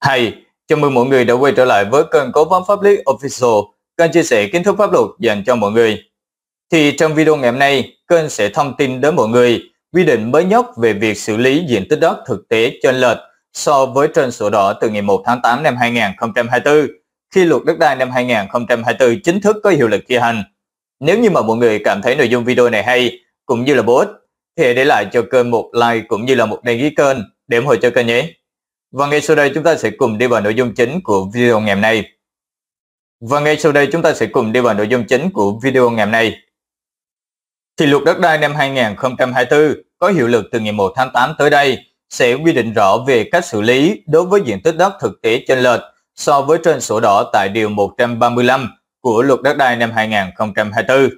Hay, chào mừng mọi người đã quay trở lại với kênh Cố vấn Pháp lý Official, kênh chia sẻ kiến thức pháp luật dành cho mọi người. Thì trong video ngày hôm nay, kênh sẽ thông tin đến mọi người quy định mới nhất về việc xử lý diện tích đất thực tế trên lệch so với trên sổ đỏ từ ngày 1 tháng 8 năm 2024 khi luật đất đai năm 2024 chính thức có hiệu lực thi hành. Nếu như mà mọi người cảm thấy nội dung video này hay cũng như là bổ ích thì hãy để lại cho kênh một like cũng như là một đăng ký kênh để ủng hộ cho kênh nhé. Và ngay sau đây chúng ta sẽ cùng đi vào nội dung chính của video ngày hôm nay. Và ngay sau đây chúng ta sẽ cùng đi vào nội dung chính của video ngày hôm nay. Thì luật đất đai năm 2024 có hiệu lực từ ngày 1 tháng 8 tới đây sẽ quy định rõ về cách xử lý đối với diện tích đất thực tế trên lệch so với trên sổ đỏ tại Điều 135 của luật đất đai năm 2024.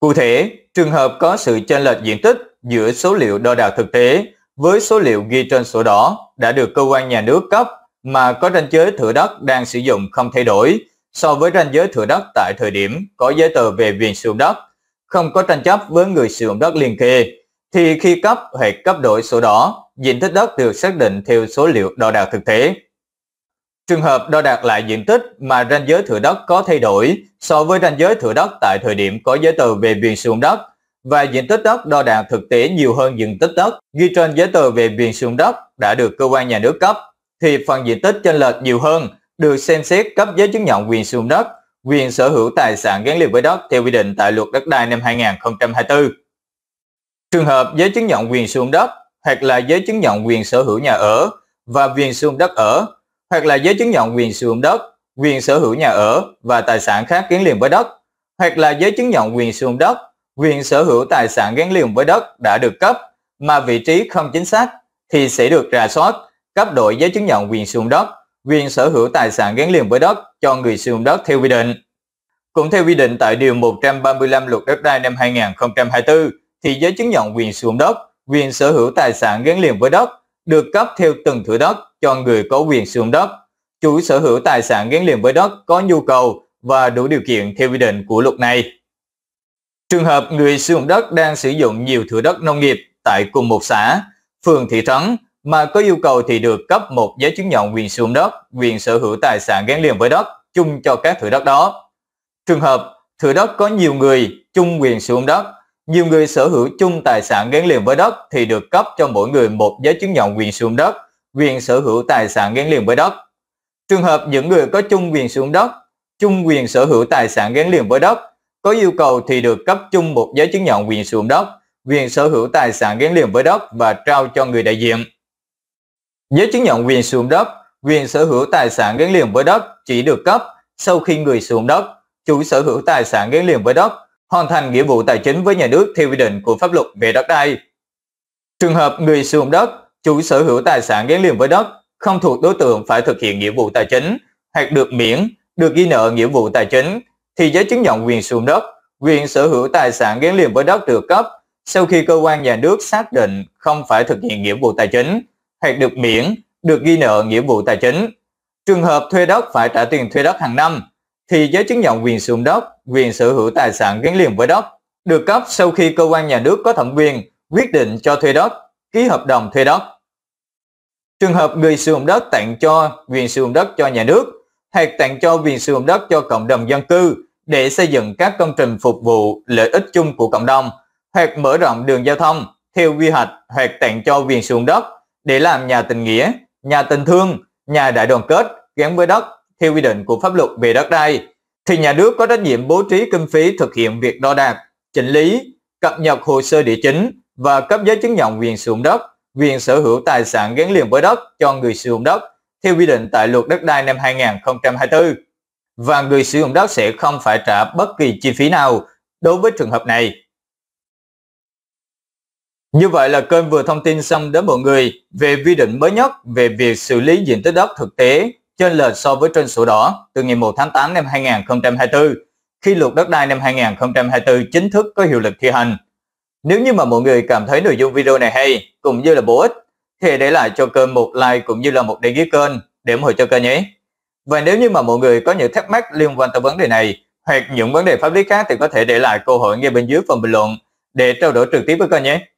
Cụ thể, trường hợp có sự chênh lệch diện tích giữa số liệu đo đạc thực tế với số liệu ghi trên sổ đỏ đã được cơ quan nhà nước cấp mà có ranh giới thửa đất đang sử dụng không thay đổi so với ranh giới thửa đất tại thời điểm có giấy tờ về quyền sử dụng đất, không có tranh chấp với người sử dụng đất liền kề, thì khi cấp hoặc cấp đổi sổ đỏ, diện tích đất được xác định theo số liệu đo đạc thực tế. Trường hợp đo đạc lại diện tích mà ranh giới thửa đất có thay đổi so với ranh giới thửa đất tại thời điểm có giấy tờ về quyền sử dụng đất và diện tích đất đo đạc thực tế nhiều hơn diện tích đất ghi trên giấy tờ về quyền sử dụng đất đã được cơ quan nhà nước cấp, thì phần diện tích chênh lệch nhiều hơn được xem xét cấp giấy chứng nhận quyền sử dụng đất, quyền sở hữu tài sản gắn liền với đất theo quy định tại luật đất đai năm 2024. Trường hợp giấy chứng nhận quyền sử dụng đất hoặc là giấy chứng nhận quyền sở hữu nhà ở và quyền sử dụng đất ở hoặc là giấy chứng nhận quyền sử dụng đất, quyền sở hữu nhà ở và tài sản khác gắn liền với đất hoặc là giấy chứng nhận quyền sử dụng đất quyền sở hữu tài sản gắn liền với đất đã được cấp mà vị trí không chính xác thì sẽ được rà soát, cấp đổi giấy chứng nhận quyền sử dụng đất, quyền sở hữu tài sản gắn liền với đất cho người sử dụng đất theo quy định. Cũng theo quy định tại Điều 135 Luật Đất đai năm 2024, thì giấy chứng nhận quyền sử dụng đất, quyền sở hữu tài sản gắn liền với đất được cấp theo từng thửa đất cho người có quyền sử dụng đất. Chủ sở hữu tài sản gắn liền với đất có nhu cầu và đủ điều kiện theo quy định của luật này. Trường hợp người sử dụng đất đang sử dụng nhiều thửa đất nông nghiệp tại cùng một xã, phường thị trấn mà có yêu cầu thì được cấp một giấy chứng nhận quyền sử dụng đất, quyền sở hữu tài sản gắn liền với đất chung cho các thửa đất đó. Trường hợp thửa đất có nhiều người chung quyền sử dụng đất, nhiều người sở hữu chung tài sản gắn liền với đất thì được cấp cho mỗi người một giấy chứng nhận quyền sử dụng đất, quyền sở hữu tài sản gắn liền với đất. Trường hợp những người có chung quyền sử dụng đất, chung quyền sở hữu tài sản gắn liền với đất có yêu cầu thì được cấp chung một giấy chứng nhận quyền sử dụng đất, quyền sở hữu tài sản gắn liền với đất và trao cho người đại diện. Giấy chứng nhận quyền sử dụng đất, quyền sở hữu tài sản gắn liền với đất chỉ được cấp sau khi người sử dụng đất, chủ sở hữu tài sản gắn liền với đất hoàn thành nghĩa vụ tài chính với nhà nước theo quy định của pháp luật về đất đai. Trường hợp người sử dụng đất, chủ sở hữu tài sản gắn liền với đất không thuộc đối tượng phải thực hiện nghĩa vụ tài chính hoặc được miễn, được ghi nợ nghĩa vụ tài chính thì giấy chứng nhận quyền sử dụng đất, quyền sở hữu tài sản gắn liền với đất được cấp sau khi cơ quan nhà nước xác định không phải thực hiện nghĩa vụ tài chính hoặc được miễn, được ghi nợ nghĩa vụ tài chính. Trường hợp thuê đất phải trả tiền thuê đất hàng năm thì giấy chứng nhận quyền sử dụng đất, quyền sở hữu tài sản gắn liền với đất được cấp sau khi cơ quan nhà nước có thẩm quyền quyết định cho thuê đất, ký hợp đồng thuê đất. Trường hợp người sử dụng đất tặng cho quyền sử dụng đất cho nhà nước hoặc tặng cho quyền sử dụng đất cho cộng đồng dân cư để xây dựng các công trình phục vụ lợi ích chung của cộng đồng hoặc mở rộng đường giao thông theo quy hoạch hoặc tặng cho viền xuống đất để làm nhà tình nghĩa, nhà tình thương, nhà đại đoàn kết gắn với đất theo quy định của pháp luật về đất đai thì nhà nước có trách nhiệm bố trí kinh phí thực hiện việc đo đạc, chỉnh lý, cập nhật hồ sơ địa chính và cấp giấy chứng nhận quyền sử dụng đất, quyền sở hữu tài sản gắn liền với đất cho người sử dụng đất theo quy định tại luật đất đai năm 2024 và người sử dụng đất sẽ không phải trả bất kỳ chi phí nào đối với trường hợp này. Như vậy là kênh vừa thông tin xong đến mọi người về quy định mới nhất về việc xử lý diện tích đất thực tế trên lệch so với trên sổ đỏ từ ngày 1 tháng 8 năm 2024 khi luật đất đai năm 2024 chính thức có hiệu lực thi hành. Nếu như mà mọi người cảm thấy nội dung video này hay cũng như là bổ ích thì để lại cho kênh một like cũng như là một đăng ký kênh để ủng hộ cho kênh nhé. Và nếu như mà mọi người có những thắc mắc liên quan tới vấn đề này hoặc những vấn đề pháp lý khác thì có thể để lại câu hỏi ngay bên dưới phần bình luận để trao đổi trực tiếp với kênh nhé.